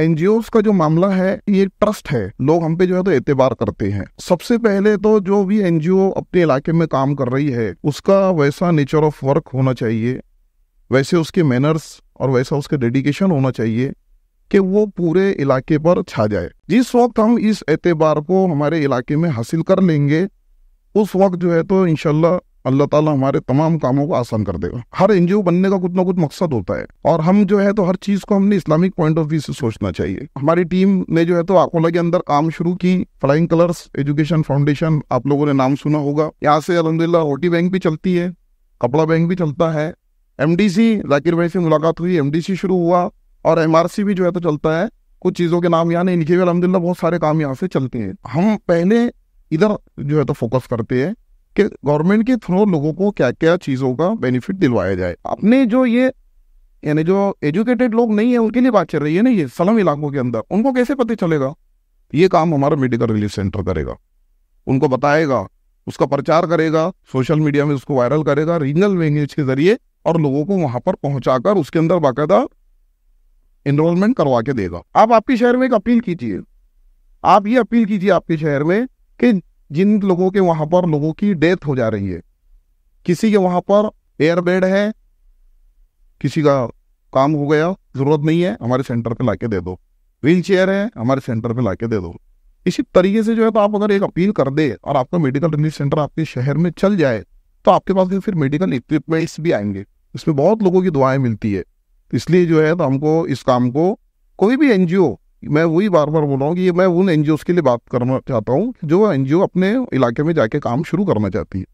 NGO का जो मामला है ये ट्रस्ट है लोग हम पे जो है तो एतबार करते हैं सबसे पहले तो जो भी एनजीओ अपने इलाके में काम कर रही है उसका वैसा नेचर ऑफ वर्क होना चाहिए वैसे उसके मैनर्स और वैसा उसका डेडिकेशन होना चाहिए कि वो पूरे इलाके पर छा जाए जिस वक्त हम इस एतबार को हमारे इलाके में हासिल कर लेंगे उस वक्त जो है तो इनशाला अल्लाह ताला हमारे तमाम कामों को आसान कर देगा हर एनजीओ बनने का कुछ ना कुछ मकसद होता है और हम जो है तो हर चीज को हमने इस्लामिक पॉइंट ऑफ व्यू से सोचना चाहिए हमारी टीम ने जो है तो आकोला के अंदर काम शुरू की फ्लाइंग कलर्स एजुकेशन फाउंडेशन आप लोगों ने नाम सुना होगा यहाँ से अलहमदिल्ला रोटी बैंक भी चलती है कपड़ा बैंक भी चलता है एमडीसी जाकिर भाई से मुलाकात हुई एमडीसी शुरू हुआ और एमआरसी भी जो है तो चलता है कुछ चीज़ों के नाम यहाँ नहीं भी अलहमदिल्ला बहुत सारे काम यहाँ से चलते हैं हम पहले इधर जो है तो फोकस करते हैं कि गवर्नमेंट के थ्रू लोगों को क्या क्या चीज़ों का बेनिफिट दिलवाया जाए अपने जो ये यानी जो एजुकेटेड लोग नहीं है उनके लिए बात चल रही है ना ये सलम इलाकों के अंदर उनको कैसे पता चलेगा ये काम हमारा मेडिकल रिलीफ सेंटर करेगा उनको बताएगा उसका प्रचार करेगा सोशल मीडिया में उसको वायरल करेगा रीजनल लैंग्वेज के जरिए और लोगों को वहां पर पहुंचाकर उसके अंदर बाकायदा इनरोलमेंट करवा के देगा आप आपके शहर में एक अपील कीजिए आप ये अपील कीजिए आपके शहर में कि जिन लोगों के वहां पर लोगों की डेथ हो जा रही है किसी के वहां पर एयर बेड है किसी का काम हो गया जरूरत नहीं है हमारे सेंटर पे लाके दे दो व्हील चेयर है हमारे सेंटर पे लाके दे दो इसी तरीके से जो है तो आप अगर एक अपील कर दे और आपका मेडिकल रिलीफ सेंटर आपके शहर में चल जाए तो आपके पास फिर मेडिकल इक्विपमेंट्स भी आएंगे इसमें बहुत लोगों की दुआएं मिलती है इसलिए जो है तो हमको इस काम को कोई भी एनजीओ मैं वही बार बार बोल रहा हूँ कि मैं उन एनजीओस के लिए बात करना चाहता हूँ जो एनजीओ अपने इलाके में जाके काम शुरू करना चाहती है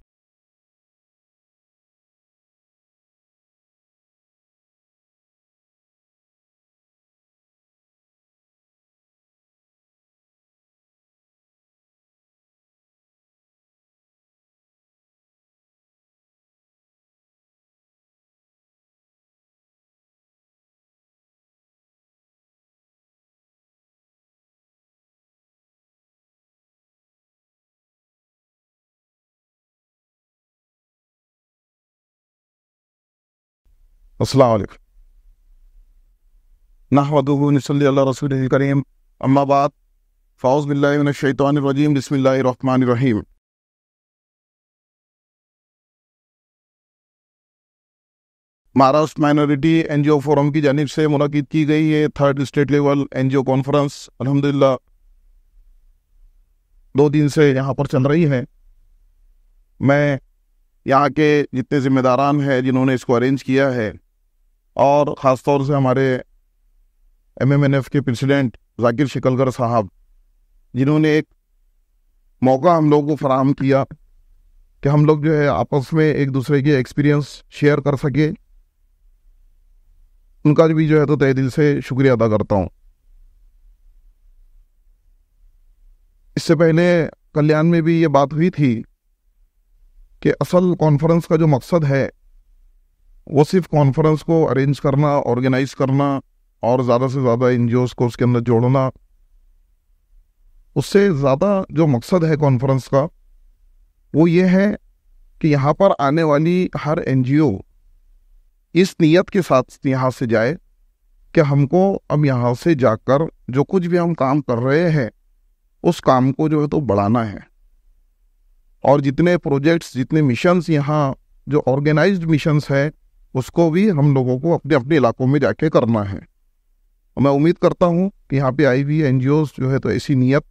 असलकम करीम अम्माबाद फ़ाउज़ बिल्लाशैतरजीम बसमीम Maharashtra minority N G O forum की जानब से मुनद की गई है third state level N G O conference अलहमदिल्ला दो दिन से यहाँ पर चल रही है मैं यहाँ के जितने ज़िम्मेदारान हैं जिन्होंने इसको अरेंज किया है और ख़ास तौर से हमारे एम के प्रेसिडेंट जाकिर शिकलगर साहब जिन्होंने एक मौका हम लोगों को फराहम किया कि हम लोग जो है आपस में एक दूसरे के एक्सपीरियंस शेयर कर सके उनका भी जो है तो तय दिल से शुक्रिया अदा करता हूँ इससे पहले कल्याण में भी ये बात हुई थी कि असल कॉन्फ्रेंस का जो मकसद है वो सिर्फ कॉन्फ्रेंस को अरेंज करना ऑर्गेनाइज करना और ज़्यादा से ज़्यादा एन को उसके अंदर जोड़ना उससे ज़्यादा जो मकसद है कॉन्फ्रेंस का वो ये है कि यहाँ पर आने वाली हर एन इस नीयत के साथ यहाँ से जाए कि हमको अब यहाँ से जाकर जो कुछ भी हम काम कर रहे हैं उस काम को जो है तो बढ़ाना है और जितने प्रोजेक्ट्स जितने मिशंस यहाँ जो ऑर्गेनाइज्ड मिशंस है उसको भी हम लोगों को अपने अपने इलाकों में जाके करना है और मैं उम्मीद करता हूँ कि यहाँ पे आई हुई एन जो है तो ऐसी नीयत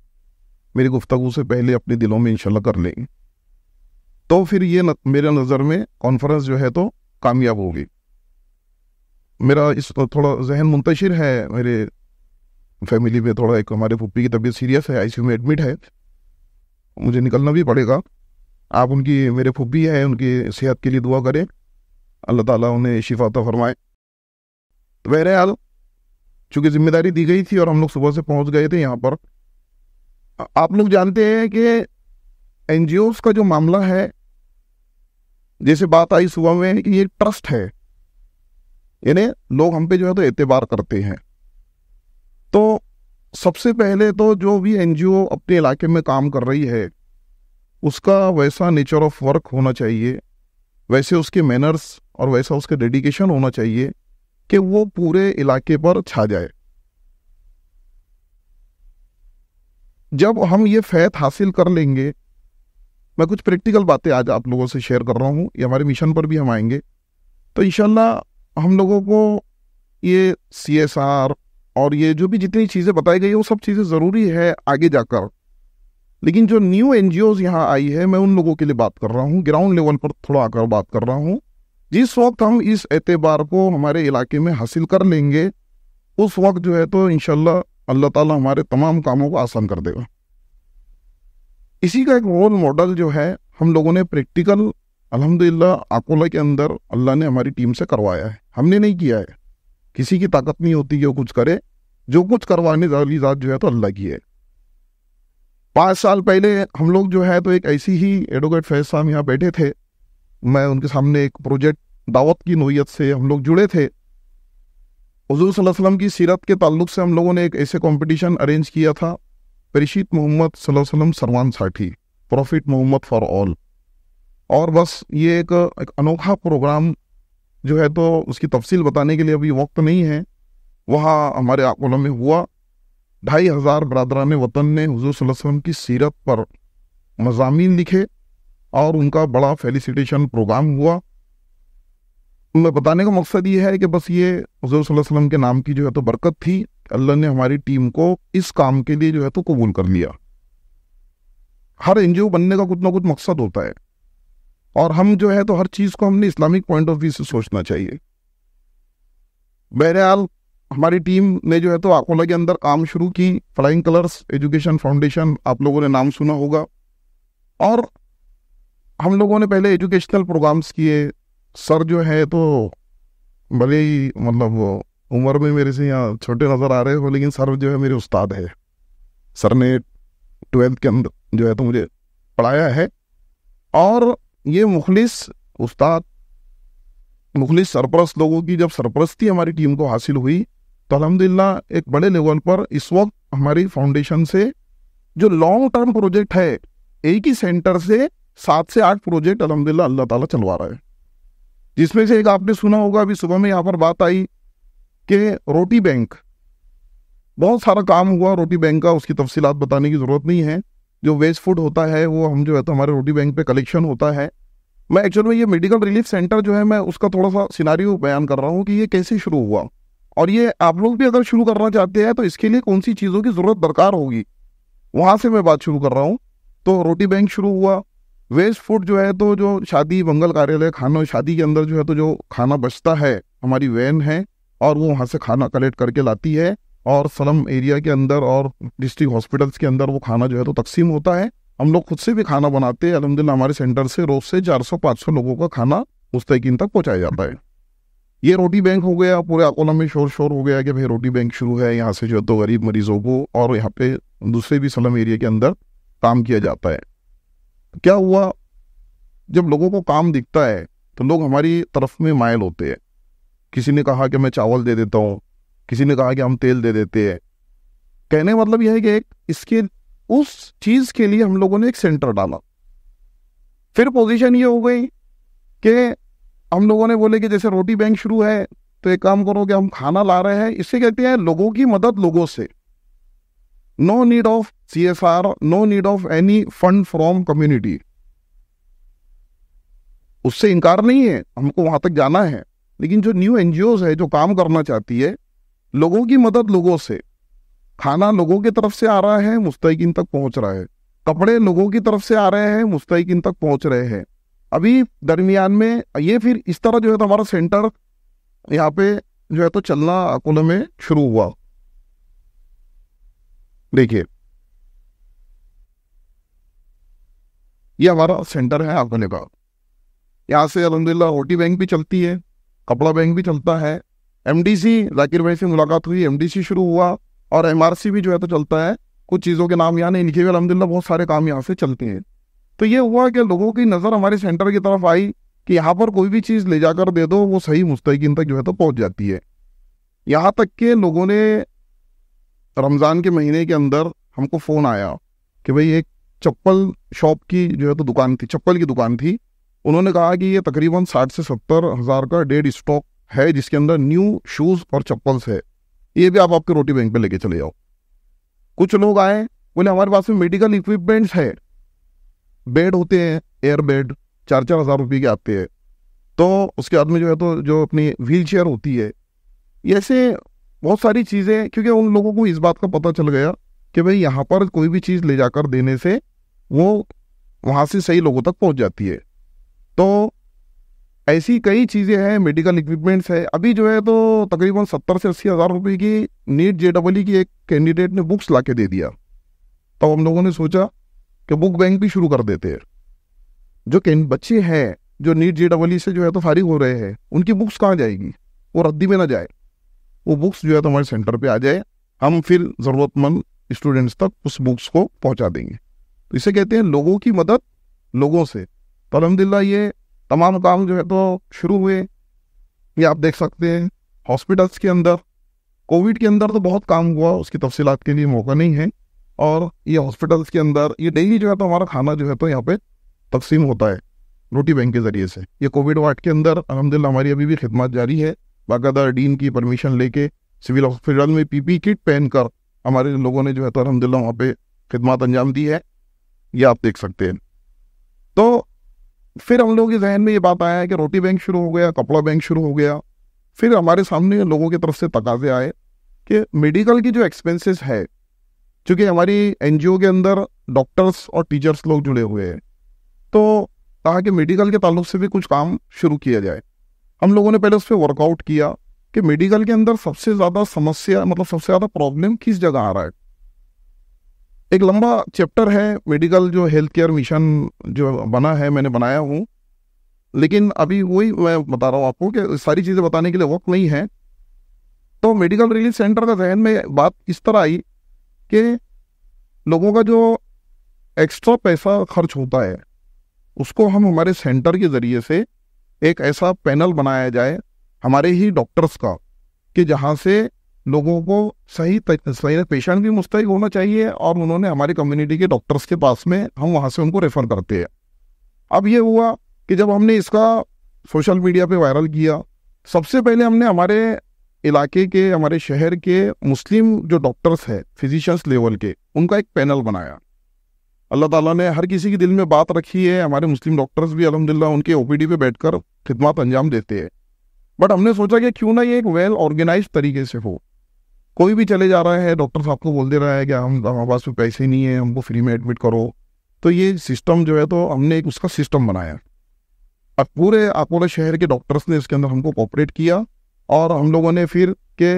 मेरी गुफ्तु से पहले अपने दिलों में इनशाला कर लेंगे तो फिर ये न, मेरे नज़र में कॉन्फ्रेंस जो है तो कामयाब होगी मेरा इस तो थोड़ा जहन मुंतशिर है मेरे फैमिली में थोड़ा एक हमारे पुप्पी की तबीयत सीरियस है आईसीयू में एडमिट है मुझे निकलना भी पड़ेगा आप उनकी मेरे पुप्पी है उनकी सेहत के लिए दुआ करें अल्लाह ताला उन्हें शिफाता फरमाए तो हाल चूँकि जिम्मेदारी दी गई थी और हम लोग सुबह से पहुँच गए थे यहाँ पर आप लोग जानते हैं कि एन का जो मामला है जैसे बात आई सुबह में कि ये ट्रस्ट है यानी लोग हम पे जो है तो एतबार करते हैं तो सबसे पहले तो जो भी एन अपने इलाके में काम कर रही है उसका वैसा नेचर ऑफ वर्क होना चाहिए वैसे उसके मैनर्स और वैसा उसका डेडिकेशन होना चाहिए कि वो पूरे इलाके पर छा जाए जब हम ये फैत हासिल कर लेंगे मैं कुछ प्रैक्टिकल बातें आज आप लोगों से शेयर कर रहा हूँ ये हमारे मिशन पर भी हम आएंगे तो इन हम लोगों को ये सी एस आर और ये जो भी जितनी चीज़ें बताई गई वो सब चीज़ें ज़रूरी है आगे जाकर लेकिन जो न्यू एन यहाँ आई है मैं उन लोगों के लिए बात कर रहा हूँ ग्राउंड लेवल पर थोड़ा आकर बात कर रहा हूँ जिस वक्त हम इस एतबार को हमारे इलाके में हासिल कर लेंगे उस वक्त जो है तो इनशाला अल्लाह ताला हमारे तमाम कामों को आसान कर देगा इसी का एक रोल मॉडल जो है हम लोगों ने प्रैक्टिकल अल्हम्दुलिल्लाह अकोला के अंदर अल्लाह ने हमारी टीम से करवाया है हमने नहीं किया है किसी की ताकत नहीं होती कि वो कुछ करे जो कुछ करवाने वाली ज़ात जो है तो अल्लाह की है पाँच साल पहले हम लोग जो है तो एक ऐसी ही एडवोकेट फैज साहब यहाँ बैठे थे मैं उनके सामने एक प्रोजेक्ट दावत की नोयत से हम लोग जुड़े थे हजूर वसल्लम की सीरत के ताल्लुक से हम लोगों ने एक ऐसे कंपटीशन अरेंज किया था परिशीत मोहम्मद वसल्लम सरवान साठी प्रॉफिट मोहम्मद फॉर ऑल और बस ये एक, एक अनोखा प्रोग्राम जो है तो उसकी तफसील बताने के लिए अभी वक्त नहीं है वहाँ हमारे आकोला में हुआ ढाई हज़ार बरदरान वतन ने हजूर सल्लम की सीरत पर मजामी लिखे और उनका बड़ा फेलिसिटेशन प्रोग्राम हुआ मैं बताने का मकसद ये है कि बस ये हजूर वसम के नाम की जो है तो बरकत थी अल्लाह ने हमारी टीम को इस काम के लिए जो है तो कबूल कर लिया हर एन बनने का कुछ ना कुछ मकसद होता है और हम जो है तो हर चीज़ को हमने इस्लामिक पॉइंट ऑफ व्यू से सोचना चाहिए बहरहाल हमारी टीम ने जो है तो अकोला के अंदर काम शुरू की फ्लाइंग कलर्स एजुकेशन फाउंडेशन आप लोगों ने नाम सुना होगा और हम लोगों ने पहले एजुकेशनल प्रोग्राम्स किए सर जो है तो भले ही मतलब उम्र में मेरे से यहाँ छोटे नज़र आ रहे हो लेकिन सर जो है मेरे उस्ताद है सर ने ट्वेल्थ के अंदर जो है तो मुझे पढ़ाया है और ये मुखलिस उस्ताद मुखलिस सरपरस्त लोगों की जब सरपरस्ती हमारी टीम को हासिल हुई तो अलहमदिल्ला एक बड़े लेवल पर इस वक्त हमारी फाउंडेशन से जो लॉन्ग टर्म प्रोजेक्ट है एक ही सेंटर से सात से आठ प्रोजेक्ट अलहमदिल्ला अल्लाह ताला चलवा रहा है जिसमें से एक आपने सुना होगा अभी सुबह में यहाँ पर बात आई कि रोटी बैंक बहुत सारा काम हुआ रोटी बैंक का उसकी तफसीलात बताने की ज़रूरत नहीं है जो वेस्ट फूड होता है वो हम जो है तो हमारे रोटी बैंक पे कलेक्शन होता है मैं एक्चुअल में ये मेडिकल रिलीफ सेंटर जो है मैं उसका थोड़ा सा सिनारी बयान कर रहा हूँ कि ये कैसे शुरू हुआ और ये आप लोग भी अगर शुरू करना चाहते हैं तो इसके लिए कौन सी चीज़ों की ज़रूरत दरकार होगी वहाँ से मैं बात शुरू कर रहा हूँ तो रोटी बैंक शुरू हुआ वेस्ट फूड जो है तो जो शादी मंगल कार्यालय खाना शादी के अंदर जो है तो जो खाना बचता है हमारी वैन है और वो वहाँ से खाना कलेक्ट करके लाती है और सलम एरिया के अंदर और डिस्ट्रिक्ट हॉस्पिटल्स के अंदर वो खाना जो है तो तकसीम होता है हम लोग खुद से भी खाना बनाते हैं अलहमदिल्ला हमारे सेंटर से रोज़ से चार सौ लोगों का खाना मुस्तकिन तक पहुँचाया जाता है ये रोटी बैंक हो गया पूरे अकोला में शोर शोर हो गया कि भाई रोटी बैंक शुरू है यहाँ से जो तो गरीब मरीजों को और यहाँ पे दूसरे भी सलम एरिया के अंदर काम किया जाता है क्या हुआ जब लोगों को काम दिखता है तो लोग हमारी तरफ में मायल होते हैं किसी ने कहा कि मैं चावल दे देता हूँ किसी ने कहा कि हम तेल दे देते हैं कहने का मतलब यह है कि एक इसके उस चीज़ के लिए हम लोगों ने एक सेंटर डाला फिर पोजीशन ये हो गई कि हम लोगों ने बोले कि जैसे रोटी बैंक शुरू है तो एक काम करो कि हम खाना ला रहे हैं इससे कहते हैं लोगों की मदद लोगों से no need of C S R no need of any fund from community उससे इनकार नहीं है हमको वहां तक जाना है लेकिन जो न्यू एन है जो काम करना चाहती है लोगों की मदद लोगों से खाना लोगों की तरफ से आ रहा है मुस्तकिन तक पहुंच रहा है कपड़े लोगों की तरफ से आ रहे हैं मुस्तकिन तक पहुंच रहे हैं अभी दरमियान में ये फिर इस तरह जो है तो हमारा सेंटर यहाँ पे जो है तो चलना अकोला में शुरू हुआ देखिए ये हमारा सेंटर है अकोले का यहाँ से अलहमदिल्ला ओटी बैंक भी चलती है कपड़ा बैंक भी चलता है एमडीसी जाकिर भाई से मुलाकात हुई एमडीसी शुरू हुआ और एमआरसी भी जो है तो चलता है कुछ चीज़ों के नाम यहाँ नहीं लिखे हुए अलहमदिल्ला बहुत सारे काम यहाँ से चलते हैं तो ये हुआ कि लोगों की नज़र हमारे सेंटर की तरफ आई कि यहाँ पर कोई भी चीज़ ले जाकर दे दो वो सही मुस्तकिन तक जो है तो पहुँच जाती है यहाँ तक के लोगों ने रमज़ान के महीने के अंदर हमको फ़ोन आया कि भाई एक चप्पल शॉप की जो है तो दुकान थी चप्पल की दुकान थी उन्होंने कहा कि ये तकरीबन साठ से सत्तर हज़ार का डेढ़ स्टॉक है जिसके अंदर न्यू शूज़ और चप्पल्स है ये भी आप आपके रोटी बैंक पे लेके चले जाओ कुछ लोग आए बोले हमारे पास में मेडिकल इक्विपमेंट्स है बेड होते हैं एयर बेड चार चार हज़ार रुपये के आते हैं तो उसके बाद में जो है तो जो अपनी व्हील चेयर होती है ऐसे बहुत सारी चीज़ें क्योंकि उन लोगों को इस बात का पता चल गया कि भाई यहाँ पर कोई भी चीज़ ले जाकर देने से वो वहाँ से सही लोगों तक पहुँच जाती है तो ऐसी कई चीज़ें हैं मेडिकल इक्विपमेंट्स है अभी जो है तो तकरीबन सत्तर से अस्सी हज़ार रुपये की नीट जे डबल की एक कैंडिडेट ने बुक्स ला के दे दिया तो हम लोगों ने सोचा कि बुक बैंक भी शुरू कर देते हैं जो बच्चे हैं जो नीट जे डबल से जो है तो फारिग हो रहे हैं उनकी बुक्स कहाँ जाएगी वो रद्दी में ना जाए वो बुक्स जो है तो हमारे सेंटर पे आ जाए हम फिर ज़रूरतमंद स्टूडेंट्स तक उस बुक्स को पहुंचा देंगे तो इसे कहते हैं लोगों की मदद लोगों से तो अलहमदिल्ला ये तमाम काम जो है तो शुरू हुए ये आप देख सकते हैं हॉस्पिटल्स के अंदर कोविड के अंदर तो बहुत काम हुआ उसकी तफसीत के लिए मौका नहीं है और ये हॉस्पिटल्स के अंदर ये डेली जो है तो हमारा खाना जो है तो यहाँ पे तकसीम होता है रोटी बैंक के ज़रिए से ये कोविड वार्ड के अंदर अलहमदिल्ला हमारी अभी भी खिदमत जारी है बाकायदा डीन की परमिशन लेके सिविल हॉस्पिटल में पी किट पहन कर हमारे लोगों ने जो है तो अलहमदिल्ला वहाँ पे खिदमत अंजाम दी है ये आप देख सकते हैं तो फिर हम लोगों के जहन में ये बात आया कि रोटी बैंक शुरू हो गया कपड़ा बैंक शुरू हो गया फिर हमारे सामने लोगों की तरफ से तकाजे आए कि मेडिकल की जो एक्सपेंसेस है क्योंकि हमारी एन के अंदर डॉक्टर्स और टीचर्स लोग जुड़े हुए हैं तो कहा कि मेडिकल के ताल्लुक से भी कुछ काम शुरू किया जाए हम लोगों ने पहले उस पर वर्कआउट किया कि मेडिकल के अंदर सबसे ज़्यादा समस्या मतलब सबसे ज़्यादा प्रॉब्लम किस जगह आ रहा है एक लंबा चैप्टर है मेडिकल जो हेल्थ केयर मिशन जो बना है मैंने बनाया हूँ लेकिन अभी वही मैं बता रहा हूँ आपको कि सारी चीज़ें बताने के लिए वक्त नहीं है तो मेडिकल रिलीफ सेंटर का जहन में बात इस तरह आई कि लोगों का जो एक्स्ट्रा पैसा खर्च होता है उसको हम हमारे सेंटर के ज़रिए से एक ऐसा पैनल बनाया जाए हमारे ही डॉक्टर्स का कि जहाँ से लोगों को सही सही पेशेंट भी मुस्तक होना चाहिए और उन्होंने हमारी कम्युनिटी के डॉक्टर्स के पास में हम वहाँ से उनको रेफ़र करते हैं अब ये हुआ कि जब हमने इसका सोशल मीडिया पे वायरल किया सबसे पहले हमने हमारे इलाके के हमारे शहर के मुस्लिम जो डॉक्टर्स हैं फिजिशंस लेवल के उनका एक पैनल बनाया अल्लाह ताला ने हर किसी के दिल में बात रखी है हमारे मुस्लिम डॉक्टर्स भी अलहमदिल्ला उनके ओ पे बैठकर खिदमत अंजाम देते हैं बट हमने सोचा कि क्यों ना ये एक वेल ऑर्गेनाइज तरीके से हो कोई भी चले जा रहा है डॉक्टर साहब को बोल दे रहा है कि हम हमारे पास पैसे नहीं है हमको फ्री में एडमिट करो तो ये सिस्टम जो है तो हमने एक उसका सिस्टम बनाया अब पूरे अकोला शहर के डॉक्टर्स ने इसके अंदर हमको कॉपरेट किया और हम लोगों ने फिर के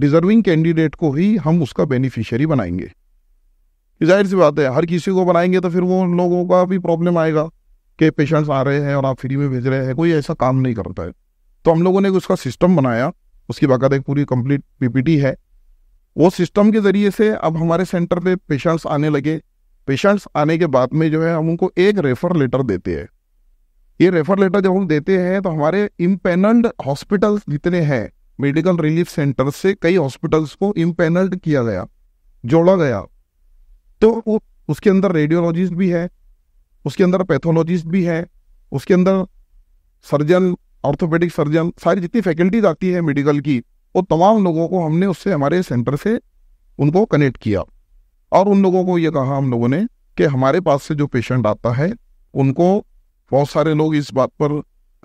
डिजर्विंग कैंडिडेट को ही हम उसका बेनिफिशियरी बनाएंगे जाहिर सी बात है हर किसी को बनाएंगे तो फिर वो उन लोगों का भी प्रॉब्लम आएगा कि पेशेंट्स आ रहे हैं और आप फ्री में भेज रहे हैं कोई ऐसा काम नहीं करता है तो हम लोगों ने उसका सिस्टम बनाया उसकी बाकायदा एक पूरी कंप्लीट पीपीटी है वो सिस्टम के ज़रिए से अब हमारे सेंटर पे पेशेंट्स आने लगे पेशेंट्स आने के बाद में जो है हम उनको एक रेफर लेटर देते हैं ये रेफर लेटर जब हम देते हैं तो हमारे इम्पेनल्ड हॉस्पिटल जितने हैं मेडिकल रिलीफ सेंटर से कई हॉस्पिटल्स को इम्पेनल्ड किया गया जोड़ा गया तो वो उसके अंदर रेडियोलॉजिस्ट भी है उसके अंदर पैथोलॉजिस्ट भी है उसके अंदर सर्जन ऑर्थोपेडिक सर्जन सारी जितनी फैकल्टीज आती है मेडिकल की वो तमाम लोगों को हमने उससे हमारे सेंटर से उनको कनेक्ट किया और उन लोगों को ये कहा हम लोगों ने कि हमारे पास से जो पेशेंट आता है उनको बहुत सारे लोग इस बात पर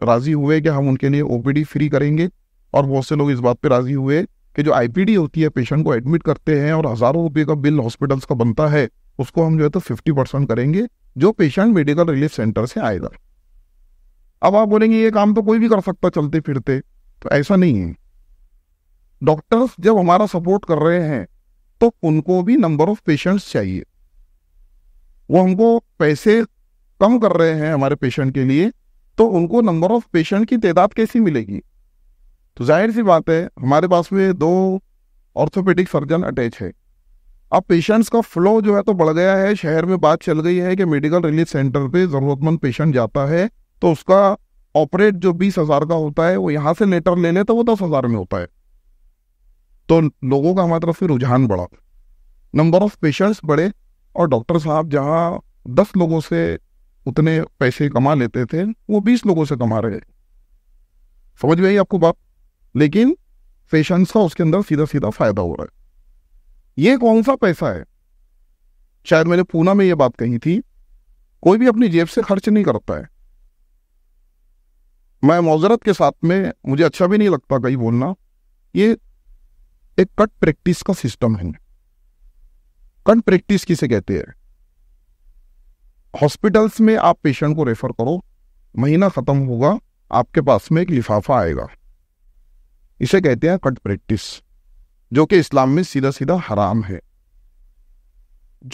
राजी हुए कि हम उनके लिए ओपीडी फ्री करेंगे और बहुत से लोग इस बात पर राजी हुए कि जो आईपीडी होती है पेशेंट को एडमिट करते हैं और हज़ारों रुपये का बिल हॉस्पिटल्स का बनता है उसको हम जो है तो फिफ्टी परसेंट करेंगे जो पेशेंट मेडिकल रिलीफ सेंटर से आएगा अब आप बोलेंगे ये काम तो कोई भी कर सकता चलते फिरते तो ऐसा नहीं है डॉक्टर्स जब हमारा सपोर्ट कर रहे हैं तो उनको भी नंबर ऑफ पेशेंट्स चाहिए वो हमको पैसे कम कर रहे हैं हमारे पेशेंट के लिए तो उनको नंबर ऑफ पेशेंट की तादाद कैसी मिलेगी तो जाहिर सी बात है हमारे पास में दो ऑर्थोपेडिक सर्जन अटैच है अब पेशेंट्स का फ्लो जो है तो बढ़ गया है शहर में बात चल गई है कि मेडिकल रिलीफ सेंटर पे ज़रूरतमंद पेशेंट जाता है तो उसका ऑपरेट जो बीस हज़ार का होता है वो यहाँ से लेटर ले ले तो वो दस हज़ार में होता है तो लोगों का हमारी तरफ से रुझान बढ़ा नंबर ऑफ पेशेंट्स बढ़े और डॉक्टर साहब जहाँ दस लोगों से उतने पैसे कमा लेते थे वो बीस लोगों से कमा रहे समझ में आई आपको बात लेकिन सेशंस का उसके अंदर सीधा सीधा फायदा हो रहा है ये कौन सा पैसा है शायद मैंने पूना में ये बात कही थी कोई भी अपनी जेब से खर्च नहीं करता है मैं मोजरत के साथ में मुझे अच्छा भी नहीं लगता कहीं बोलना ये एक कट प्रैक्टिस का सिस्टम है कट प्रैक्टिस किसे कहते हैं हॉस्पिटल्स में आप पेशेंट को रेफर करो महीना ख़त्म होगा आपके पास में एक लिफाफा आएगा इसे कहते हैं कट प्रैक्टिस जो कि इस्लाम में सीधा सीधा हराम है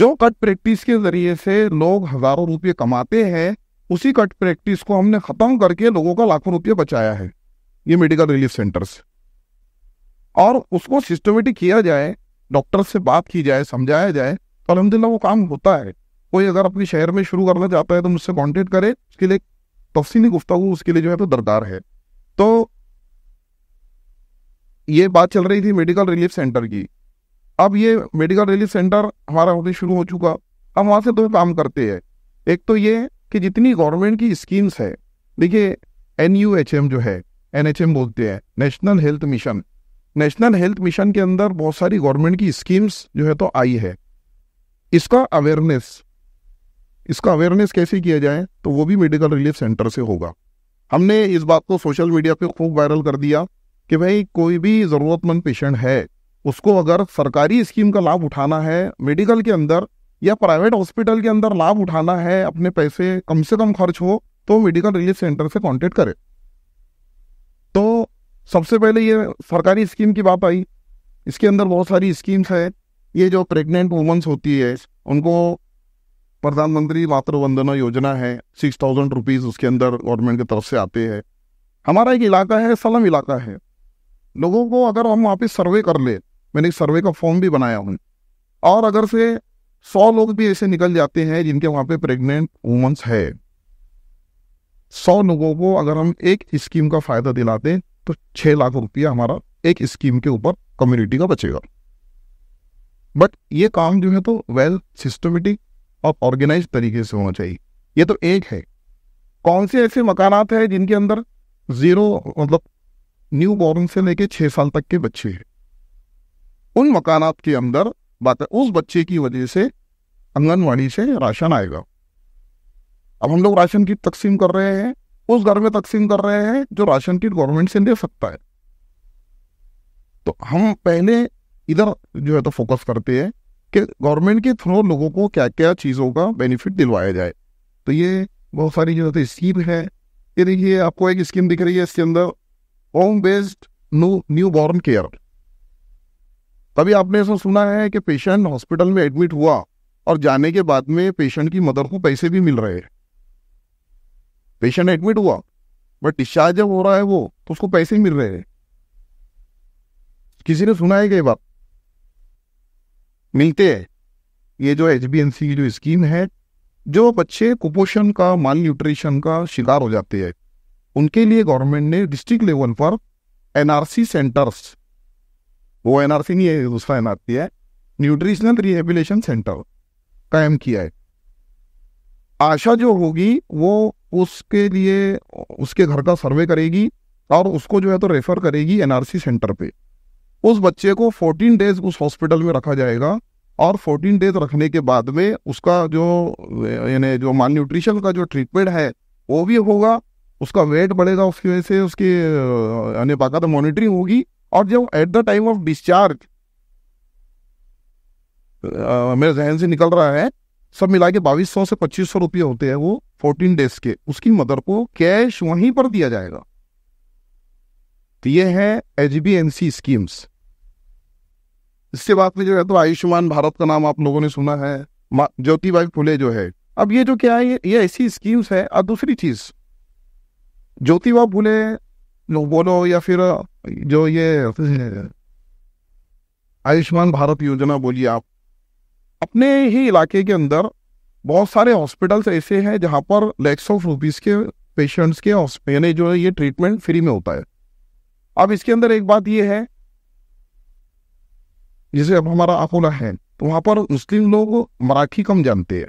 जो कट प्रैक्टिस के जरिए से लोग हजारों रुपये कमाते हैं उसी कट प्रैक्टिस को हमने ख़त्म करके लोगों का लाखों रुपये बचाया है ये मेडिकल रिलीफ सेंटर्स और उसको सिस्टमेटिक किया जाए डॉक्टर से बात की जाए समझाया जाए तो अलहमदिल्ला वो काम होता है कोई अगर अपने शहर में शुरू करना चाहता है तो मुझसे कॉन्टेक्ट करे उसके लिए तफसीली गुफ्तु उसके लिए जो है तो दरदार है तो ये बात चल रही थी मेडिकल रिलीफ सेंटर की अब ये मेडिकल रिलीफ सेंटर हमारा होते शुरू हो चुका अब वहाँ से दो तो काम करते हैं एक तो ये कि जितनी गवर्नमेंट की स्कीम्स है देखिए एन यू एच एम जो है एन एच एम बोलते हैं national health mission national health mission के अंदर बहुत सारी गवर्नमेंट की स्कीम्स जो है तो आई है इसका अवेयरनेस इसका अवेयरनेस कैसे किया जाए तो वो भी मेडिकल रिलीफ सेंटर से होगा हमने इस बात को सोशल मीडिया पे खूब वायरल कर दिया कि भाई कोई भी ज़रूरतमंद पेशेंट है उसको अगर सरकारी स्कीम का लाभ उठाना है मेडिकल के अंदर या प्राइवेट हॉस्पिटल के अंदर लाभ उठाना है अपने पैसे कम से कम खर्च हो तो मेडिकल रिलीफ सेंटर से कॉन्टेक्ट करें तो सबसे पहले ये सरकारी स्कीम की बात आई इसके अंदर बहुत सारी स्कीम्स है ये जो प्रेग्नेंट वुमेंस होती है उनको प्रधानमंत्री मातृवंदना योजना है सिक्स थाउजेंड रुपीज़ उसके अंदर गवर्नमेंट की तरफ से आते हैं हमारा एक इलाका है सलम इलाका है लोगों को अगर हम वहाँ पे सर्वे कर ले मैंने एक सर्वे का फॉर्म भी बनाया हूँ और अगर से सौ लोग भी ऐसे निकल जाते हैं जिनके वहाँ पे प्रेग्नेंट वुमन्स है सौ लोगों को अगर हम एक स्कीम का फायदा दिलाते तो छः लाख रुपया हमारा एक स्कीम के ऊपर कम्युनिटी का बचेगा बट ये काम जो है तो वेल सिस्टमेटिक और ऑर्गेनाइज तरीके से होना चाहिए ये तो एक है कौन से ऐसे मकानात हैं जिनके अंदर जीरो मतलब न्यू बॉर्न से लेके छः साल तक के बच्चे हैं उन मकान के अंदर बात है उस बच्चे की वजह से आंगनवाड़ी से राशन आएगा अब हम लोग राशन किट तकसीम कर रहे हैं उस घर में तकसीम कर रहे हैं जो राशन किट गवर्नमेंट से ले सकता है तो हम पहले इधर जो है तो फोकस करते हैं कि गवर्नमेंट के थ्रू लोगों को क्या क्या चीज़ों का बेनिफिट दिलवाया जाए तो ये बहुत सारी जो है स्कीम तो है ये देखिए आपको एक स्कीम दिख रही है इसके अंदर home based newborn care तभी आपने ऐसा सुना है कि पेशेंट हॉस्पिटल में एडमिट हुआ और जाने के बाद में पेशेंट की मदर को पैसे भी मिल रहे हैं पेशेंट एडमिट हुआ बट डिस्चार्ज जब हो रहा है वो तो उसको पैसे ही मिल रहे हैं किसी ने सुना है कई बात मिलते हैं ये जो एच की जो स्कीम है जो बच्चे कुपोषण का माल न्यूट्रिशन का शिकार हो जाते हैं उनके लिए गवर्नमेंट ने डिस्ट्रिक्ट लेवल पर एनआरसी सेंटर्स वो एनआरसी नहीं है दूसरा एनआरसी है न्यूट्रिशनल रिहेबिलेशन सेंटर कायम किया है आशा जो होगी वो उसके लिए उसके घर का सर्वे करेगी और उसको जो है तो रेफर करेगी एनआरसी सेंटर पे उस बच्चे को 14 डेज उस हॉस्पिटल में रखा जाएगा और 14 डेज रखने के बाद में उसका जो यानी जो माल न्यूट्रिशन का जो ट्रीटमेंट है वो भी होगा उसका वेट बढ़ेगा उसकी वजह से उसकी यानी बाकायदा मॉनिटरिंग होगी और जब at the time of discharge मेरे जहन से निकल रहा है सब मिला के बाईस सौ से पच्चीस सौ रुपये होते हैं वो फोर्टीन डेज के उसकी मदर को कैश वहीं पर दिया जाएगा तो ये है H B M C schemes इससे बात में जो है तो आयुष्मान भारत का नाम आप लोगों ने सुना है ज्योतिबाई फुले जो है अब ये जो क्या है ये, ऐसी स्कीम्स है और दूसरी चीज ज्योतिबा फुले बोलो या फिर जो ये आयुष्मान भारत योजना बोलिए आप अपने ही इलाके के अंदर बहुत सारे हॉस्पिटल्स ऐसे हैं जहां पर लैक्स ऑफ रुपीज़ के पेशेंट्स के यानी जो है ये ट्रीटमेंट फ्री में होता है अब इसके अंदर एक बात यह है जैसे अब हमारा अकोला है तो वहां पर मुस्लिम लोग मराठी कम जानते हैं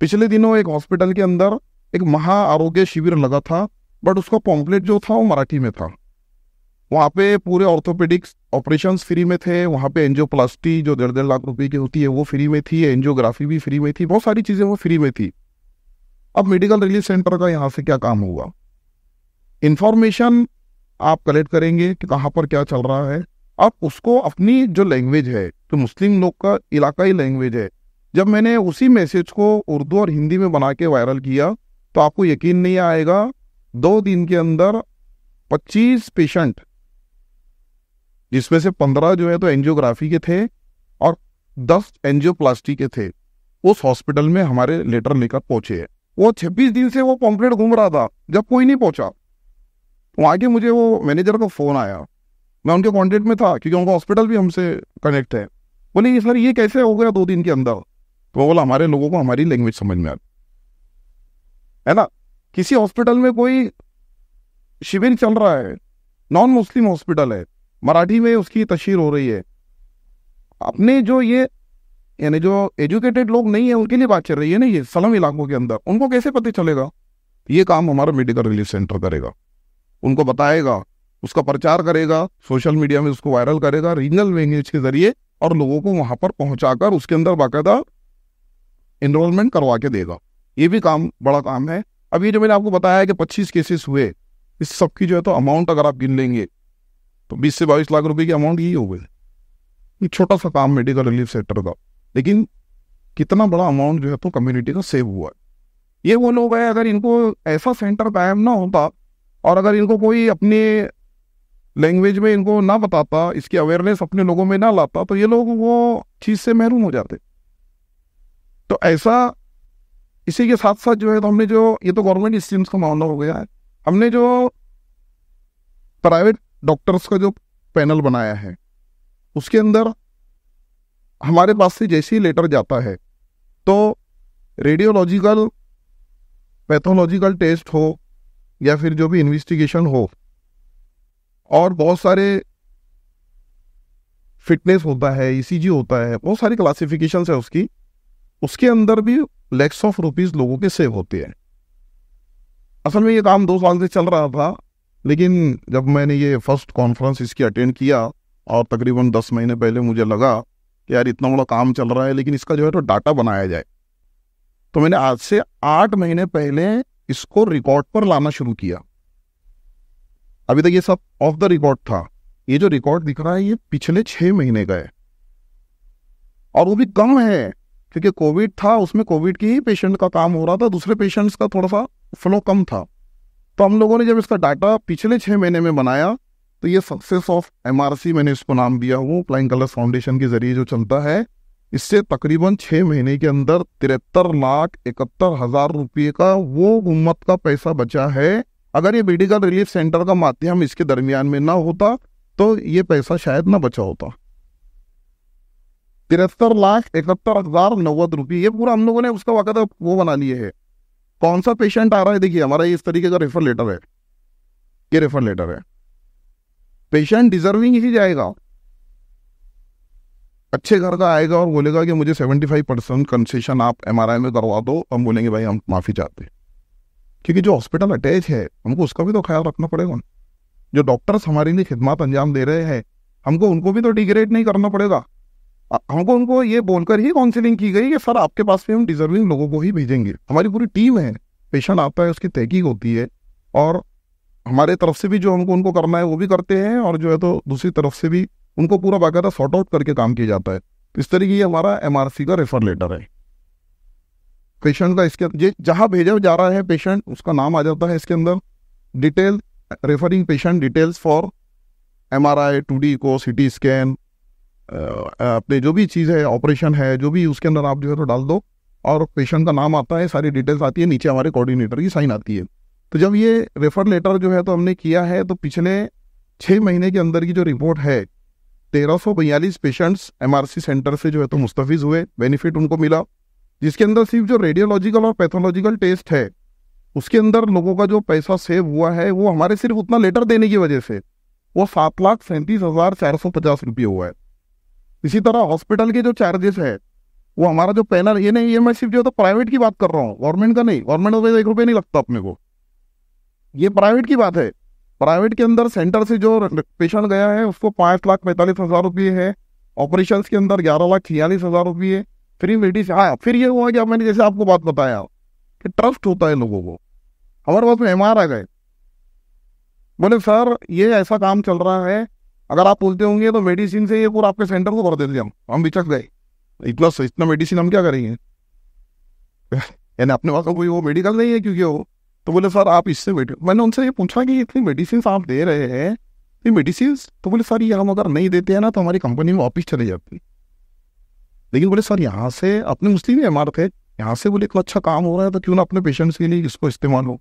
पिछले दिनों एक हॉस्पिटल के अंदर एक महा आरोग्य शिविर लगा था बट उसका पॉम्पलेट जो था वो मराठी में था वहां पे पूरे ऑर्थोपेडिक्स ऑपरेशन फ्री में थे वहां पे एनजियोप्लास्टी जो डेढ़ डेढ़ लाख रुपए की होती है वो फ्री में थी एनजियोग्राफी भी फ्री में थी बहुत सारी चीज़ें वो फ्री में थी अब मेडिकल रिलीफ सेंटर का यहाँ से क्या काम होगा इन्फॉर्मेशन आप कलेक्ट करेंगे कि कहाँ पर क्या चल रहा है आप उसको अपनी जो लैंग्वेज है जो मुस्लिम लोग का इलाकाई लैंग्वेज है जब मैंने उसी मैसेज को उर्दू और हिंदी में बना के वायरल किया तो आपको यकीन नहीं आएगा दो दिन के अंदर 25 पेशेंट जिसमें से 15 जो है तो एनजियोग्राफी के थे और 10 एंजियोप्लास्टी के थे उस हॉस्पिटल में हमारे लेटर लेकर पहुंचे वो 26 दिन से वो पॉम्पलेट घूम रहा था जब कोई नहीं पहुंचा वहाँ तो के मुझे वो मैनेजर का फ़ोन आया मैं उनके कॉन्टेक्ट में था क्योंकि उनका हॉस्पिटल भी हमसे कनेक्ट है बोले ये सर ये कैसे हो गया दो दिन के अंदर तो बोला हमारे लोगों को हमारी लैंग्वेज समझ में आती है ना किसी हॉस्पिटल में कोई शिविर चल रहा है नॉन मुस्लिम हॉस्पिटल है मराठी में उसकी तशहर हो रही है अपने जो ये यानी जो एजुकेटेड लोग नहीं है उनके लिए बात चल रही है ना ये सलम इलाकों के अंदर उनको कैसे पता चलेगा ये काम हमारा मेडिकल रिलीफ सेंटर करेगा उनको बताएगा उसका प्रचार करेगा सोशल मीडिया में उसको वायरल करेगा रीजनल लैंग्वेज के जरिए और लोगों को वहां पर पहुंचाकर उसके अंदर बाकायदा इनरोलमेंट करवा के देगा ये भी काम बड़ा काम है अब ये जो मैंने आपको बताया कि पच्चीस केसेस हुए इस सब की जो है तो अमाउंट अगर आप गिन लेंगे तो बीस से बाईस लाख रुपए की अमाउंट यही हो गई ये छोटा सा काम मेडिकल रिलीफ सेक्टर का लेकिन कितना बड़ा अमाउंट जो है तो कम्युनिटी का सेव हुआ है ये वो लोग हैं अगर इनको ऐसा सेंटर कायम ना होता और अगर इनको कोई अपने लैंग्वेज में इनको ना बताता इसकी अवेयरनेस अपने लोगों में ना लाता तो ये लोग वो चीज़ से महरूम हो जाते तो ऐसा इसी के साथ साथ जो है तो हमने जो ये तो गवर्नमेंट स्कीम्स का मामला हो गया है हमने जो प्राइवेट डॉक्टर्स का जो पैनल बनाया है उसके अंदर हमारे पास से जैसे ही लेटर जाता है तो रेडियोलॉजिकल पैथोलॉजिकल टेस्ट हो या फिर जो भी इन्वेस्टिगेशन हो और बहुत सारे फिटनेस होता है ईसीजी e होता है बहुत सारी क्लासिफिकेशन है उसकी उसके अंदर भी लैक्स ऑफ रुपीज लोगों के सेव होते हैं असल में ये काम दो साल से चल रहा था लेकिन जब मैंने ये फर्स्ट कॉन्फ्रेंस इसकी अटेंड किया और तकरीबन दस महीने पहले मुझे लगा कि यार इतना बड़ा काम चल रहा है लेकिन इसका जो है तो डाटा बनाया जाए तो मैंने आज से आठ महीने पहले इसको रिकॉर्ड पर लाना शुरू किया अभी तक ये सब ऑफ द रिकॉर्ड था ये जो रिकॉर्ड दिख रहा है ये पिछले छह महीने का है और वो भी कम है क्योंकि कोविड था उसमें कोविड के ही पेशेंट का काम हो रहा था दूसरे पेशेंट्स का थोड़ा सा फ्लो कम था तो हम लोगों ने जब इसका डाटा पिछले छह महीने में बनाया तो ये सक्सेस ऑफ एमआरसी मैंने इसको नाम दिया हूँ फ्लाइंग कलर्स फाउंडेशन के जरिए जो चलता है इससे तकरीबन छः महीने के अंदर तिरहत्तर लाख इकहत्तर हजार रुपये का वो उम्मत का पैसा बचा है अगर ये मेडिकल रिलीफ सेंटर का माध्यम इसके दरमियान में ना होता तो ये पैसा शायद ना बचा होता तिरहत्तर लाख इकहत्तर हजार नव्वद रुपये ये पूरा हम लोगों ने उसका वक्त वो बना लिए है कौन सा पेशेंट आ रहा है देखिए हमारा इस तरीके का रेफर लेटर है ये रेफर लेटर है पेशेंट डिजर्विंग ही जाएगा अच्छे घर का आएगा और बोलेगा कि मुझे सेवेंटी फाइव परसेंट कंसेशन आप एम आर आई में करवा दो हम बोलेंगे भाई हम माफ़ी चाहते हैं क्योंकि जो हॉस्पिटल अटैच है हमको उसका भी तो ख्याल रखना पड़ेगा जो डॉक्टर्स हमारे लिए खिदमत अंजाम दे रहे हैं हमको उनको भी तो डिग्रेड नहीं करना पड़ेगा हमको उनको ये बोलकर ही काउंसिलिंग की गई कि सर आपके पास भी हम डिजर्विंग लोगों को ही भेजेंगे हमारी पूरी टीम है पेशेंट आता है उसकी तहकीक होती है और हमारे तरफ से भी जो हमको उनको करना है वो भी करते हैं और जो है तो दूसरी तरफ से भी उनको पूरा बाकायदा सॉर्ट आउट करके काम किया जाता है इस तरीके ये हमारा एम का रेफर लेटर है पेशेंट का इसके ये जहाँ भेजा जा रहा है पेशेंट उसका नाम आ जाता है इसके अंदर detail referring patient details for M R I to D को सी टी स्कैन अपने जो भी चीज़ है ऑपरेशन है जो भी उसके अंदर आप जो है तो डाल दो और पेशेंट का नाम आता है सारी डिटेल्स आती है नीचे हमारे कोऑर्डिनेटर की साइन आती है तो जब ये रेफर लेटर जो है तो हमने किया है तो पिछले छः महीने के अंदर की जो रिपोर्ट है तेरह पेशेंट्स एम सेंटर से जो है तो मुस्तफ़ हुए बेनिफिट उनको मिला जिसके अंदर सिर्फ जो रेडियोलॉजिकल और पैथोलॉजिकल टेस्ट है उसके अंदर लोगों का जो पैसा सेव हुआ है वो हमारे सिर्फ उतना लेटर देने की वजह से वो सात लाख सैंतीस हज़ार चार सौ पचास रुपये हुआ है इसी तरह हॉस्पिटल के जो चार्जेस है वो हमारा जो पैनल ये नहीं ये मैं सिर्फ जो तो प्राइवेट की बात कर रहा हूँ गवर्नमेंट का नहीं गवर्नमेंट का तो एक रुपये नहीं लगता अपने को ये प्राइवेट की बात है प्राइवेट के अंदर सेंटर से जो पेशेंट गया है उसको पाँच लाख पैंतालीस हज़ार रुपये है ऑपरेशन के अंदर ग्यारह लाख छियालीस हज़ार रुपये फ्री मेडिस हाँ फिर ये हुआ कि मैंने जैसे आपको बात बताया कि ट्रस्ट होता है लोगों को हमारे पास में एम आ गए बोले सर ये ऐसा काम चल रहा है अगर आप बोलते होंगे तो मेडिसिन से ये पूरा आपके सेंटर को भर देते हम हम बिचक गए इतना इतना मेडिसिन हम क्या करेंगे यानी अपने पास कोई वो मेडिकल नहीं है क्योंकि वो तो बोले सर आप इससे बैठे मैंने उनसे ये पूछा कि इतनी मेडिसिन आप दे रहे हैं ये मेडिसिन तो बोले सर ये हम अगर नहीं देते हैं ना तो हमारी कंपनी में वापिस चली जाती लेकिन बोले सर यहाँ से अपने मुस्लिम ही इमारत है यहाँ से बोले इतना अच्छा काम हो रहा है तो क्यों ना अपने पेशेंट्स के लिए इसको इस्तेमाल हो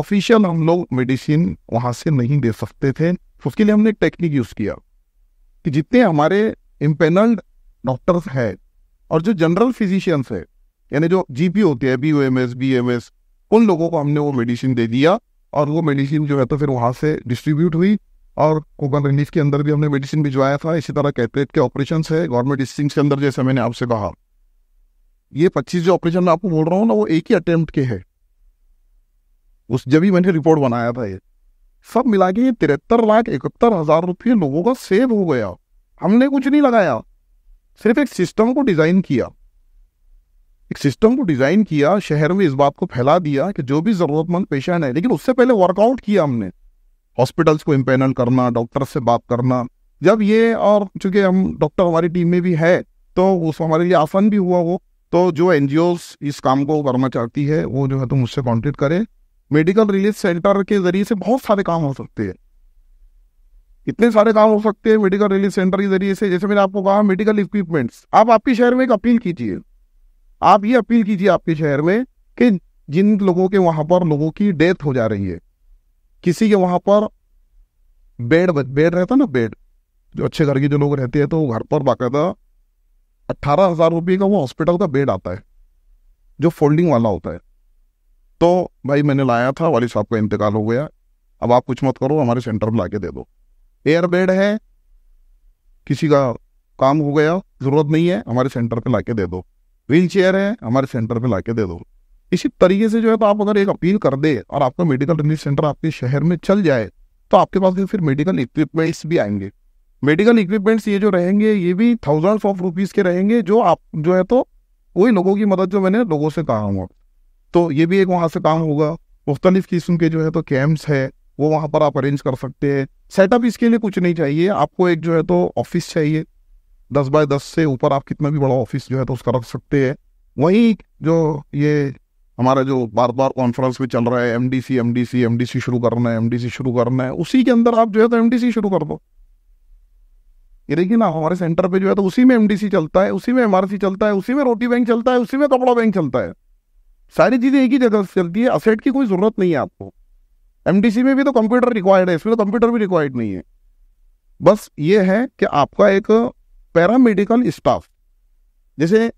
ऑफिशियल हम लोग मेडिसिन वहाँ से नहीं दे सकते थे उसके लिए हमने एक टेक्निक यूज़ किया कि जितने हमारे इम्पेनल्ड डॉक्टर्स हैं और जो जनरल फिजिशियंस है यानी जो जी होते हैं B O M S B M S उन लोगों को हमने वो मेडिसिन दे दिया और वो मेडिसिन जो है तो फिर वहाँ से डिस्ट्रीब्यूट हुई और कोकन रिलीफ के अंदर भी हमने मेडिसिन भिजवाया था इसी तरह कैटरेट के ऑपरेशन है गवर्नमेंट स्टिंग के अंदर जैसे मैंने आपसे कहा ये पच्चीस जो ऑपरेशन मैं आपको बोल रहा हूँ ना वो एक ही अटेम्प्ट के है उस जब ही मैंने रिपोर्ट बनाया था ये सब मिला के ये तिरहत्तर लाख इकहत्तर हजार रुपये लोगों का सेव हो गया हमने कुछ नहीं लगाया सिर्फ एक सिस्टम को डिजाइन किया एक सिस्टम को डिजाइन किया शहर में इस बात को फैला दिया कि जो भी जरूरतमंद पेशेंट है लेकिन उससे पहले वर्कआउट किया हमने हॉस्पिटल्स को इम्पेनल करना डॉक्टर से बात करना जब ये और चूंकि हम डॉक्टर हमारी टीम में भी है तो उस हमारे लिए आसान भी हुआ वो तो जो एन इस काम को करना चाहती है वो जो है तो मुझसे कॉन्टेक्ट करे मेडिकल रिलीफ सेंटर के जरिए से बहुत सारे काम हो सकते हैं इतने सारे काम हो सकते हैं मेडिकल रिलीफ सेंटर के जरिए से जैसे मैंने आपको कहा मेडिकल इक्विपमेंट्स आप आपके शहर में एक अपील कीजिए आप ये अपील कीजिए आपके शहर में कि जिन लोगों के वहां पर लोगों की डेथ हो जा रही है किसी के वहां पर बेड बेड रहता ना बेड जो अच्छे घर के जो लोग रहते हैं तो घर पर बाकायदा अट्ठारह हजार रुपये का वो हॉस्पिटल का बेड आता है जो फोल्डिंग वाला होता है तो भाई मैंने लाया था वाली साहब का इंतकाल हो गया अब आप कुछ मत करो हमारे सेंटर में ला के दे दो एयर बेड है किसी का काम हो गया ज़रूरत नहीं है हमारे सेंटर पे लाके दे दो व्हील चेयर है हमारे सेंटर पे लाके दे दो इसी तरीके से जो है तो आप अगर एक अपील कर दे और आपका मेडिकल रिलीफ सेंटर आपके शहर में चल जाए तो आपके पास फिर मेडिकल इक्विपमेंट्स भी आएंगे मेडिकल इक्विपमेंट्स ये जो रहेंगे ये भी थाउजेंड्स ऑफ रुपीज़ के रहेंगे जो आप जो है तो वही लोगों की मदद जो मैंने लोगों से कहा हूँ तो ये भी एक वहाँ से काम होगा मुख्तलिफ किस्म के जो है तो कैंप्स है वो वहाँ पर आप अरेंज कर सकते हैं सेटअप इसके लिए कुछ नहीं चाहिए आपको एक जो है तो ऑफिस चाहिए दस बाय दस से ऊपर आप कितना भी बड़ा ऑफिस जो है तो उसका रख सकते हैं वहीं जो ये हमारा जो बार बार कॉन्फ्रेंस भी चल रहा है M D C M D C M D C शुरू करना है एम डी सी शुरू करना है उसी के अंदर आप जो है तो एम डी सी शुरू कर दो ये देखिए ना हमारे सेंटर पे जो है तो उसी में एमडीसी चलता है उसी में एम आर सी चलता है उसी में रोटी बैंक चलता है उसी में कपड़ा बैंक चलता है सारी चीज़ें एक ही जगह से चलती है असेट की कोई ज़रूरत नहीं है आपको एम डी सी में भी तो कंप्यूटर रिक्वायर्ड है इसमें तो कंप्यूटर भी रिक्वायर्ड नहीं है बस ये है कि आपका एक पैरामेडिकल स्टाफ जैसे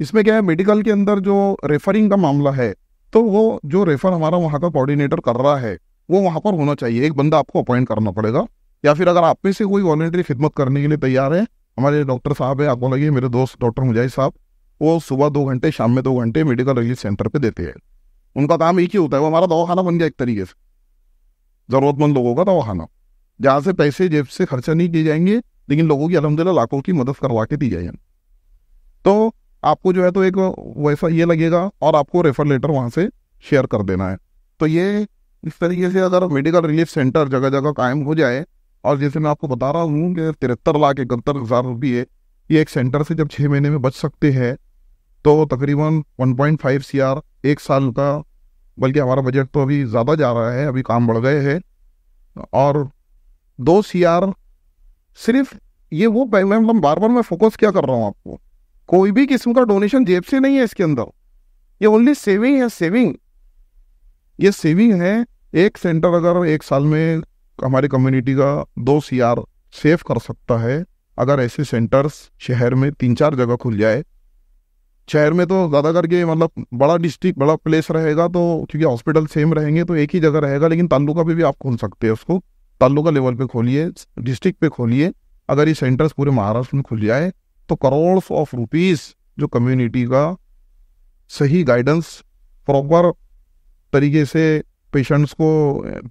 इसमें क्या है मेडिकल के अंदर जो रेफरिंग का मामला है तो वो जो रेफर हमारा वहाँ का कोऑर्डिनेटर कर रहा है वो वहाँ पर होना चाहिए एक बंदा आपको अपॉइंट करना पड़ेगा या फिर अगर आप में से कोई वॉलेंट्री खिदमत करने के लिए तैयार है हमारे डॉक्टर साहब है आपको लगे मेरे दोस्त डॉक्टर मुजाहिद साहब वो सुबह दो घंटे शाम में दो घंटे मेडिकल रिलीफ सेंटर पे देते हैं उनका काम एक ही होता है वो हमारा दवाखाना बन गया एक तरीके से ज़रूरतमंद लोगों का दवाखाना जहाँ से पैसे जेब से खर्चा नहीं किए जाएंगे लेकिन लोगों की अलहमदिल्ला लाखों की मदद करवा के दी जाए तो आपको जो है तो एक वैसा ये लगेगा और आपको रेफर लेटर वहाँ से शेयर कर देना है तो ये इस तरीके से अगर मेडिकल रिलीफ सेंटर जगह जगह कायम हो जाए और जैसे मैं आपको बता रहा हूँ कि तिहत्तर लाख इकहत्तर हज़ार रुपये ये एक सेंटर से जब छः महीने में बच सकते हैं तो तकरीबन 1.5 आर एक साल का बल्कि हमारा बजट तो अभी ज़्यादा जा रहा है अभी काम बढ़ गए हैं और दो आर सिर्फ ये वो मैम बार बार मैं फोकस क्या कर रहा हूँ आपको कोई भी किस्म का डोनेशन जेब से नहीं है इसके अंदर ये ओनली सेविंग है सेविंग ये सेविंग है एक सेंटर अगर एक साल में हमारी कम्युनिटी का दो सी आर सेव कर सकता है अगर ऐसे सेंटर्स शहर में तीन चार जगह खुल जाए शहर में तो ज़्यादा करके मतलब बड़ा डिस्ट्रिक्ट बड़ा प्लेस रहेगा तो क्योंकि हॉस्पिटल सेम रहेंगे तो एक ही जगह रहेगा लेकिन ताल्लुका पे भी आप खोल सकते हैं उसको ताल्लुका लेवल पे खोलिए डिस्ट्रिक्ट पे खोलिए अगर ये सेंटर्स पूरे महाराष्ट्र में खुल जाए तो करोड़ ऑफ रुपीज जो कम्युनिटी का सही गाइडेंस प्रॉपर तरीके से पेशेंट्स को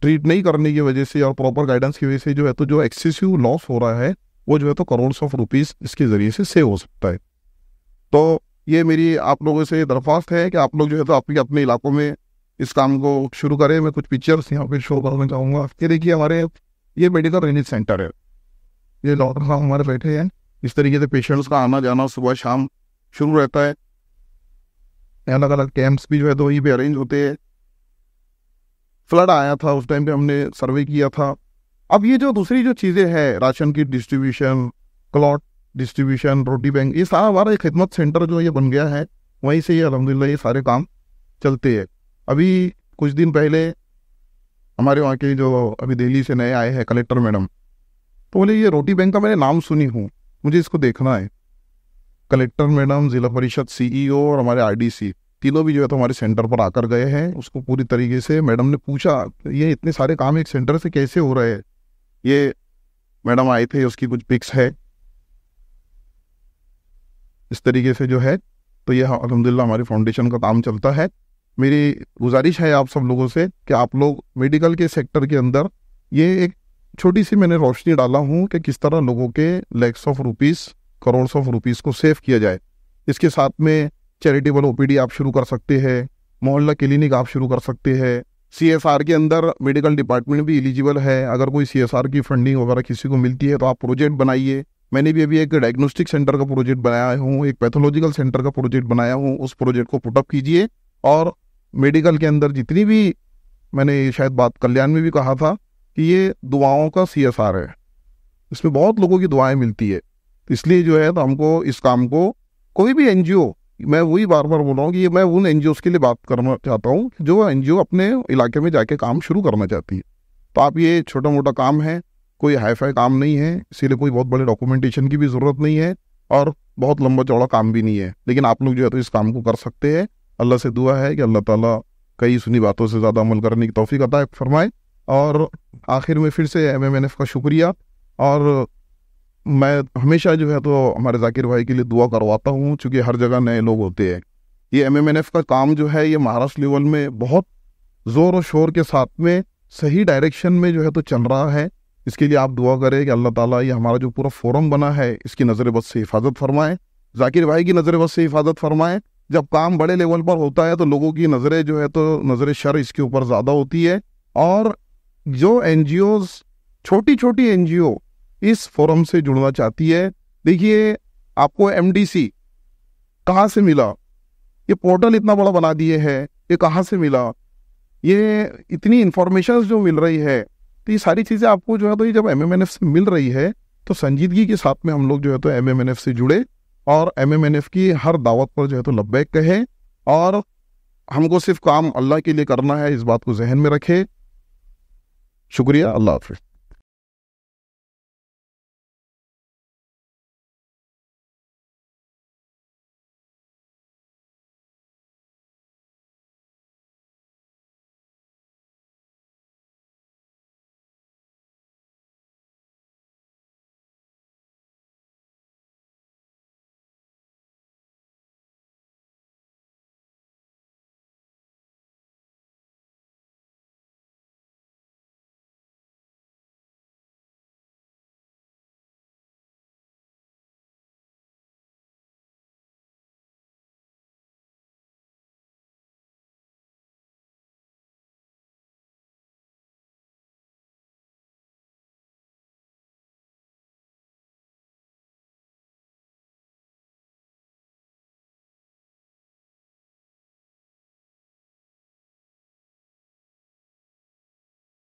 ट्रीट नहीं करने की वजह से और प्रॉपर गाइडेंस की वजह से जो है तो जो एक्सेसिव लॉस हो रहा है वो जो है तो करोड़ ऑफ रुपीज इसके ज़रिए से सेव हो सकता है तो ये मेरी आप लोगों से दरख्वास्त है कि आप लोग जो है तो अपने अपने इलाकों में इस काम को शुरू करें मैं कुछ पिक्चर्स यहाँ पे शो करना चाहूँगा ये देखिए हमारे ये मेडिकल रेनिज सेंटर है ये डॉक्टर साहब हमारे बैठे हैं इस तरीके से पेशेंट्स का आना जाना सुबह शाम शुरू रहता है अलग अलग कैंप्स भी जो है दो ही पे अरेंज होते हैं फ्लड आया था उस टाइम पे हमने सर्वे किया था अब ये जो दूसरी जो चीज़ें हैं राशन की डिस्ट्रीब्यूशन क्लॉट डिस्ट्रीब्यूशन रोटी बैंक ये सारा हमारा एक खिदमत सेंटर जो ये बन गया है वहीं से ये अलहमदिल्ला ये सारे काम चलते हैं अभी कुछ दिन पहले हमारे वहाँ के जो अभी दिल्ली से नए आए हैं कलेक्टर मैडम तो बोले ये रोटी बैंक का मैंने नाम सुनी हूँ मुझे इसको देखना है कलेक्टर मैडम जिला परिषद सीईओ और हमारे आरडीसी तीनों भी जो है तो हमारे सेंटर पर आकर गए हैं उसको पूरी तरीके से मैडम ने पूछा ये इतने सारे काम एक सेंटर से कैसे हो रहे हैं ये मैडम आए थे उसकी कुछ पिक्स है इस तरीके से जो है तो यह अलहमदिल्ला हमारे फाउंडेशन का काम चलता है मेरी गुजारिश है आप सब लोगों से कि आप लोग मेडिकल के सेक्टर के अंदर ये एक छोटी सी मैंने रोशनी डाला हूँ कि किस तरह लोगों के lakhs of rupees crore of rupees को सेव किया जाए इसके साथ में चैरिटेबल ओ आप शुरू कर सकते हैं मोहल्ला क्लिनिक आप शुरू कर सकते हैं सी एस आर के अंदर मेडिकल डिपार्टमेंट भी एलिजिबल है अगर कोई सी एस आर की फंडिंग वगैरह किसी को मिलती है तो आप प्रोजेक्ट बनाइए मैंने भी अभी एक डायग्नोस्टिक सेंटर का प्रोजेक्ट बनाया हूँ एक पैथोलॉजिकल सेंटर का प्रोजेक्ट बनाया हूँ उस प्रोजेक्ट को पुटअप कीजिए और मेडिकल के अंदर जितनी भी मैंने शायद बात कल्याण में भी कहा था कि ये दुआओं का सी एस आर है इसमें बहुत लोगों की दुआएं मिलती है इसलिए जो है तो हमको इस काम को कोई भी एन मैं वही बार बार बोल रहा हूँ कि मैं उन एन के लिए बात करना चाहता हूँ जो एन अपने इलाके में जाके काम शुरू करना चाहती है तो आप ये छोटा मोटा काम है कोई फाई काम नहीं है इसीलिए कोई बहुत बड़े डॉक्यूमेंटेशन की भी ज़रूरत नहीं है और बहुत लंबा चौड़ा काम भी नहीं है लेकिन आप लोग जो है तो इस काम को कर सकते हैं अल्लाह से दुआ है कि अल्लाह ताला कई सुनी बातों से ज़्यादा अमल करने की तोफ़ी अता फरमाए और आखिर में फिर से एम एम एन एफ़ का शुक्रिया और मैं हमेशा जो है तो हमारे जाकिर भाई के लिए दुआ करवाता हूँ चूँकि हर जगह नए लोग होते हैं ये एम एम एन एफ़ का काम जो है ये महाराष्ट्र लेवल में बहुत ज़ोर और शोर के साथ में सही डायरेक्शन में जो है तो चल रहा है इसके लिए आप दुआ करें कि अल्लाह ताला ये हमारा जो पूरा फोरम बना है इसकी नज़र बस से हिफाजत फरमाएं जाकिर भाई की नज़र बस से हिफाजत फरमाएं जब काम बड़े लेवल पर होता है तो लोगों की नज़रें जो है तो नज़र शर इसके ऊपर ज़्यादा होती है और जो एन छोटी छोटी एन इस फोरम से जुड़ना चाहती है देखिए आपको एम डी सी कहाँ से मिला ये पोर्टल इतना बड़ा बना दिए है ये कहाँ से मिला ये इतनी इन्फॉर्मेशन जो मिल रही है तो ये सारी चीज़ें आपको जो है तो ये जब एम से मिल रही है तो संजीदगी के साथ में हम लोग जो है तो एम से जुड़े और एम की हर दावत पर जो है तो लब्बैक कहे और हमको सिर्फ काम अल्लाह के लिए करना है इस बात को जहन में रखे शुक्रिया अल्लाह हाफिज़